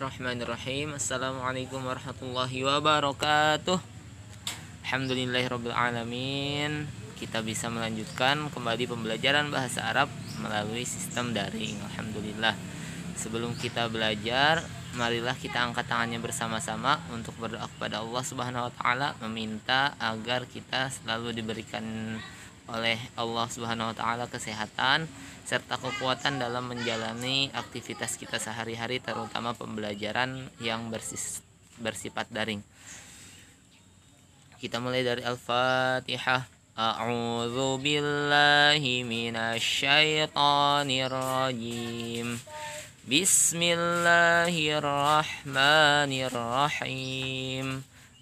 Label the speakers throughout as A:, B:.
A: Bismillahirrahmanirrahim Assalamualaikum warahmatullahi wabarakatuh Alhamdulillahirrabbilalamin Kita bisa melanjutkan kembali pembelajaran bahasa Arab melalui sistem daring Alhamdulillah Sebelum kita belajar Marilah kita angkat tangannya bersama-sama untuk berdoa kepada Allah Subhanahu wa taala meminta agar kita selalu diberikan oleh Allah Subhanahu wa taala kesehatan serta kekuatan dalam menjalani aktivitas kita sehari-hari terutama pembelajaran yang bersis, bersifat daring. Kita mulai dari Al-Fatihah. A'udzu billahi minasyaitonir rajim. Bismillahirrahmanirrahim.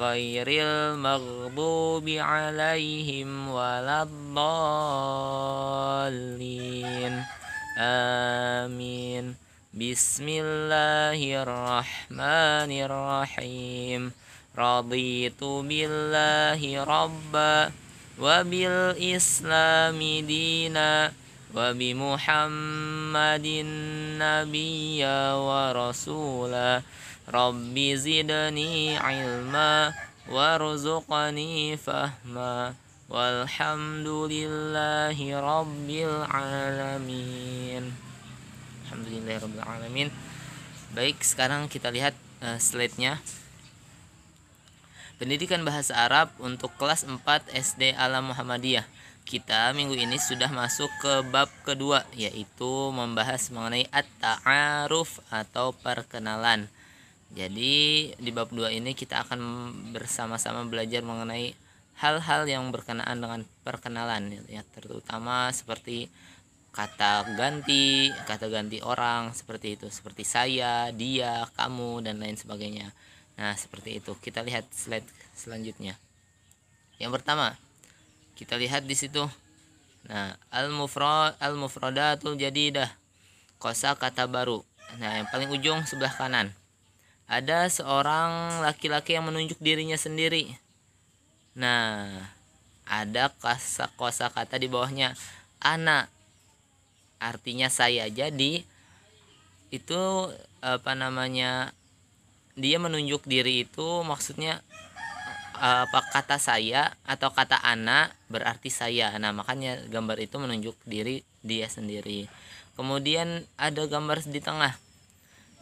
A: غير المغضوب عليهم ولا الضالين آمين بسم الله الرحمن الرحيم رضيت بالله ربا وبالإسلام دينا وبمحمد نبيا ورسولا Rabbi zidni ilma warzuqni fahma walhamdulillahi rabbil alamin alhamdulillahi rabbil alamin baik sekarang kita lihat uh, slide-nya Pendidikan Bahasa Arab untuk kelas 4 SD Alam Muhammadiyah. Kita minggu ini sudah masuk ke bab kedua yaitu membahas mengenai at-ta'aruf atau perkenalan. Jadi di bab 2 ini kita akan bersama-sama belajar mengenai hal-hal yang berkenaan dengan perkenalan ya terutama seperti kata ganti, kata ganti orang seperti itu, seperti saya, dia, kamu dan lain sebagainya. Nah, seperti itu. Kita lihat slide selanjutnya. Yang pertama, kita lihat di situ. Nah, al-mufrad al-mufradatul jadidah. Kosa kata baru. Nah, yang paling ujung sebelah kanan ada seorang laki-laki yang menunjuk dirinya sendiri. Nah, ada kosa kosa kata di bawahnya anak. Artinya saya. Jadi itu apa namanya? Dia menunjuk diri itu maksudnya apa kata saya atau kata anak berarti saya. Nah, makanya gambar itu menunjuk diri dia sendiri. Kemudian ada gambar di tengah.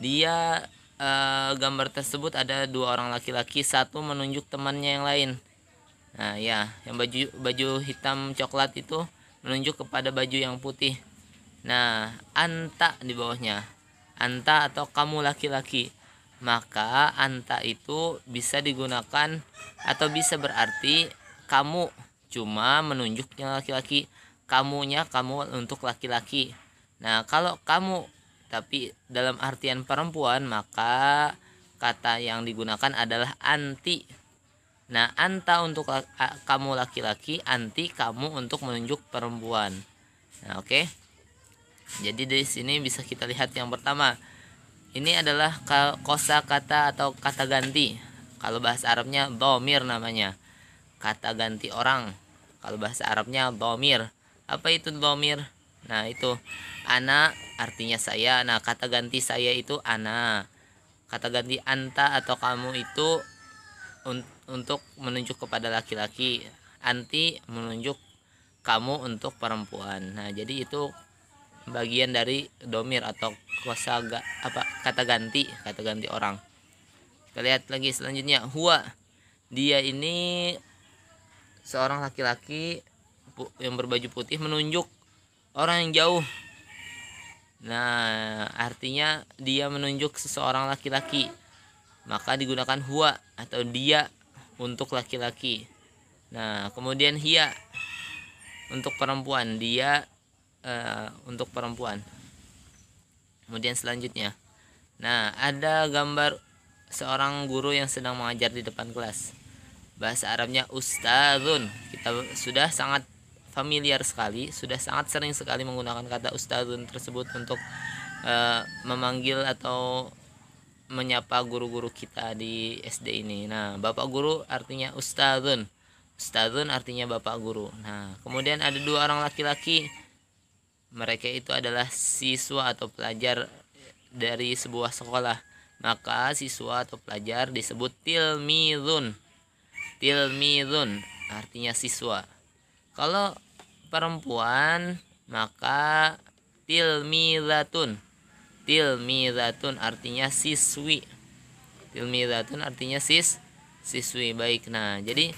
A: Dia uh, gambar tersebut ada dua orang laki-laki, satu menunjuk temannya yang lain. Nah, ya, yang baju baju hitam coklat itu menunjuk kepada baju yang putih. Nah, anta di bawahnya. Anta atau kamu laki-laki. Maka anta itu bisa digunakan atau bisa berarti kamu cuma menunjuknya laki-laki. Kamunya kamu untuk laki-laki. Nah, kalau kamu tapi dalam artian perempuan maka kata yang digunakan adalah anti nah anta untuk kamu laki-laki anti kamu untuk menunjuk perempuan nah oke okay? jadi dari sini bisa kita lihat yang pertama ini adalah kosa kata atau kata ganti kalau bahasa Arabnya domir namanya kata ganti orang kalau bahasa Arabnya domir apa itu domir Nah, itu ana artinya saya. Nah, kata ganti saya itu ana. Kata ganti anta atau kamu itu un untuk menunjuk kepada laki-laki. Anti menunjuk kamu untuk perempuan. Nah, jadi itu bagian dari domir atau kuasa ga, apa kata ganti, kata ganti orang. Kita lihat lagi selanjutnya hua Dia ini seorang laki-laki yang berbaju putih menunjuk orang yang jauh nah artinya dia menunjuk seseorang laki-laki maka digunakan hua atau dia untuk laki-laki nah kemudian hia untuk perempuan dia uh, untuk perempuan kemudian selanjutnya nah ada gambar seorang guru yang sedang mengajar di depan kelas bahasa Arabnya ustazun kita sudah sangat familiar sekali, sudah sangat sering sekali menggunakan kata ustadzun tersebut untuk uh, memanggil atau menyapa guru-guru kita di SD ini. Nah, bapak guru artinya ustadzun. Ustadzun artinya bapak guru. Nah, kemudian ada dua orang laki-laki. Mereka itu adalah siswa atau pelajar dari sebuah sekolah. Maka siswa atau pelajar disebut tilmizun Tilmizun artinya siswa kalau perempuan maka tilmizatun tilmizatun artinya siswi tilmizatun artinya sis siswi baik nah jadi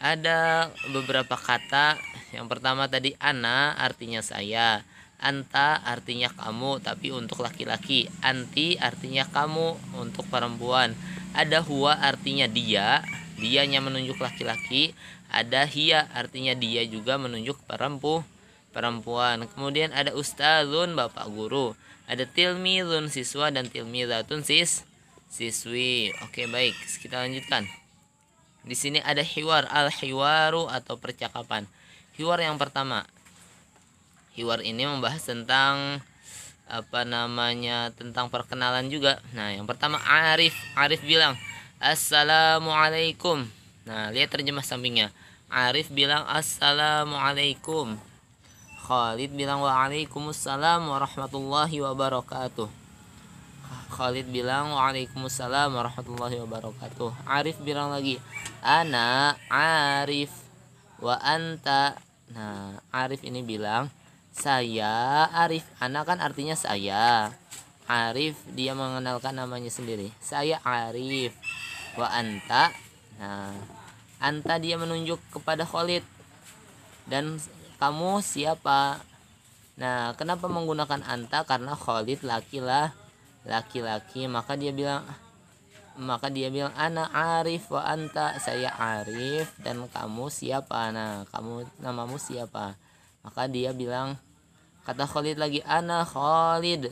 A: ada beberapa kata yang pertama tadi ana artinya saya anta artinya kamu tapi untuk laki-laki anti artinya kamu untuk perempuan ada huwa artinya dia dianya menunjuk laki-laki ada hia artinya dia juga menunjuk perempu perempuan kemudian ada ustazun bapak guru ada tilmizun siswa dan tilmizatun sis siswi oke baik kita lanjutkan di sini ada hiwar al hiwaru atau percakapan hiwar yang pertama hiwar ini membahas tentang apa namanya tentang perkenalan juga nah yang pertama Arif Arif bilang assalamualaikum nah lihat terjemah sampingnya Arif bilang assalamualaikum. Khalid bilang waalaikumsalam warahmatullahi wabarakatuh. Khalid bilang waalaikumsalam warahmatullahi wabarakatuh. Arif bilang lagi, "Ana Arif wa anta." Nah, Arif ini bilang, "Saya Arif." Ana kan artinya saya. Arif dia mengenalkan namanya sendiri. Saya Arif wa anta. Nah, Anta dia menunjuk kepada Khalid. Dan kamu siapa? Nah, kenapa menggunakan anta? Karena Khalid laki-lah, laki-laki, maka dia bilang maka dia bilang ana arif wa anta saya arif dan kamu siapa nah kamu namamu siapa maka dia bilang kata Khalid lagi ana Khalid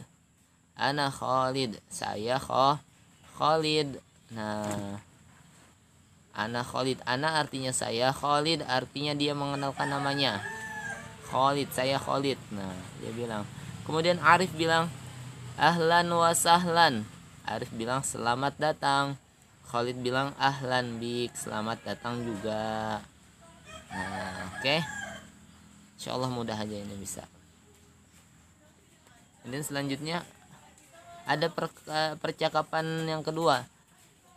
A: ana Khalid saya Khalid nah Ana Khalid. Ana artinya saya, Khalid artinya dia mengenalkan namanya. Khalid, saya Khalid. Nah, dia bilang. Kemudian Arif bilang, "Ahlan wa sahlan." Arif bilang, "Selamat datang." Khalid bilang, "Ahlan bik, selamat datang juga." Nah, oke. Okay. Insyaallah mudah aja ini bisa. Kemudian selanjutnya ada per, eh, percakapan yang kedua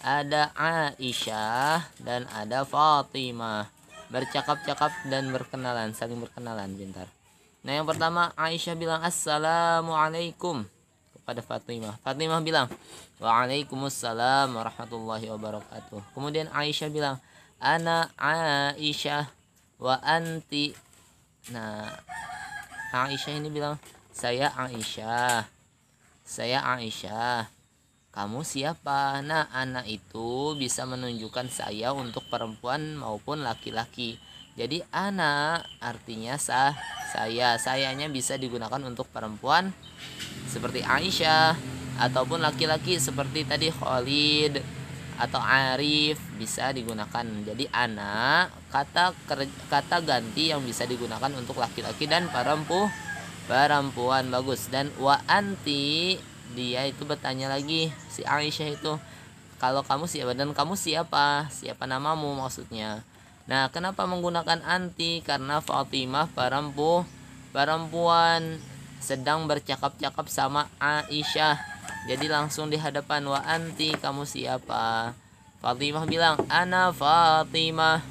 A: ada Aisyah dan ada Fatimah bercakap-cakap dan berkenalan saling berkenalan bentar nah yang pertama Aisyah bilang assalamualaikum kepada Fatimah Fatimah bilang waalaikumsalam warahmatullahi wabarakatuh kemudian Aisyah bilang ana Aisyah wa anti nah Aisyah ini bilang saya Aisyah saya Aisyah kamu siapa? Nah, anak itu bisa menunjukkan saya untuk perempuan maupun laki-laki. Jadi anak artinya sah, saya. Sayanya bisa digunakan untuk perempuan seperti Aisyah ataupun laki-laki seperti tadi Khalid atau Arif bisa digunakan. Jadi anak kata kata ganti yang bisa digunakan untuk laki-laki dan perempuan perempuan bagus dan wa anti dia itu bertanya lagi si Aisyah itu kalau kamu siapa dan kamu siapa siapa namamu maksudnya nah kenapa menggunakan anti karena Fatimah perempu perempuan sedang bercakap-cakap sama Aisyah jadi langsung di hadapan wa anti kamu siapa Fatimah bilang ana Fatimah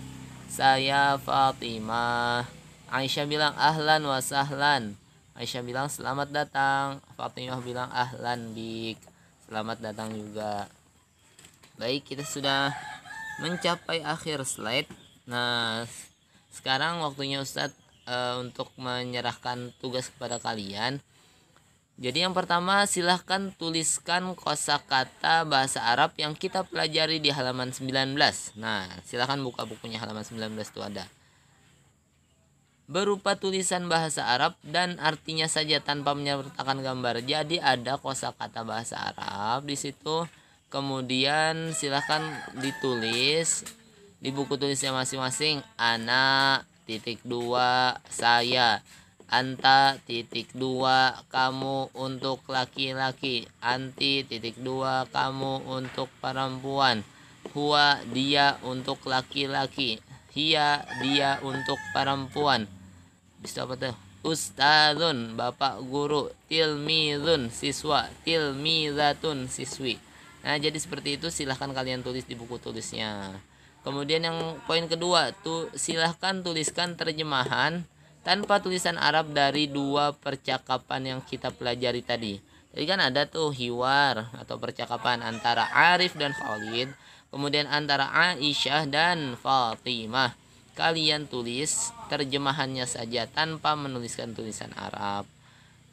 A: saya Fatimah Aisyah bilang ahlan wa sahlan Aisyah bilang selamat datang Fatimah bilang ahlan bik selamat datang juga baik kita sudah mencapai akhir slide nah sekarang waktunya Ustadz e, untuk menyerahkan tugas kepada kalian jadi yang pertama silahkan tuliskan kosakata bahasa Arab yang kita pelajari di halaman 19 nah silahkan buka bukunya halaman 19 itu ada berupa tulisan bahasa Arab dan artinya saja tanpa menyertakan gambar. Jadi ada kosakata bahasa Arab di situ. Kemudian silahkan ditulis di buku tulisnya masing-masing anak titik dua saya anta titik dua kamu untuk laki-laki anti titik dua kamu untuk perempuan hua dia untuk laki-laki hia dia untuk perempuan bisa apa tuh ustadzun bapak guru tilmizun siswa tilmizatun siswi nah jadi seperti itu silahkan kalian tulis di buku tulisnya kemudian yang poin kedua tuh silahkan tuliskan terjemahan tanpa tulisan Arab dari dua percakapan yang kita pelajari tadi jadi kan ada tuh hiwar atau percakapan antara Arif dan Khalid kemudian antara Aisyah dan Fatimah kalian tulis terjemahannya saja tanpa menuliskan tulisan Arab.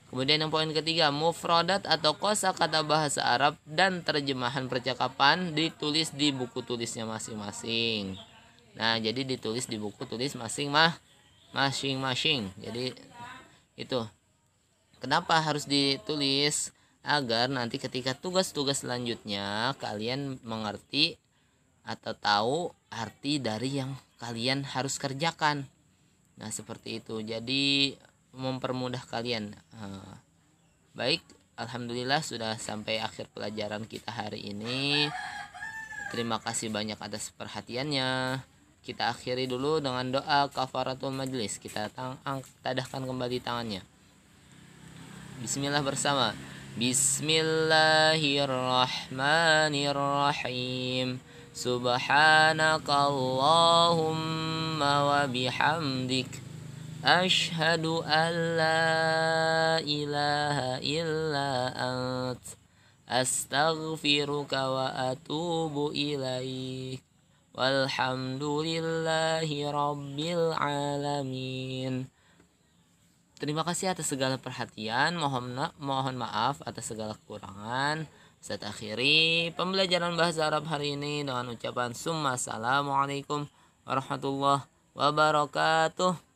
A: Kemudian yang poin ketiga, mufrodat atau kosakata bahasa Arab dan terjemahan percakapan ditulis di buku tulisnya masing-masing. Nah, jadi ditulis di buku tulis masing mah masing-masing. Jadi itu. Kenapa harus ditulis? Agar nanti ketika tugas-tugas selanjutnya kalian mengerti atau tahu arti dari yang kalian harus kerjakan. Nah, seperti itu. Jadi mempermudah kalian. Eh, baik, alhamdulillah sudah sampai akhir pelajaran kita hari ini. Terima kasih banyak atas perhatiannya. Kita akhiri dulu dengan doa kafaratul majlis. Kita tang tadahkan kembali tangannya. Bismillah bersama. Bismillahirrahmanirrahim. Subhanakallahumma wa bihamdik Ashhadu an la ilaha illa ant Astaghfiruka wa atubu ilaik Walhamdulillahi rabbil alamin Terima kasih atas segala perhatian, mohon, mohon maaf atas segala kekurangan. Saya akhiri pembelajaran bahasa Arab hari ini dengan ucapan Summa Assalamualaikum warahmatullahi wabarakatuh.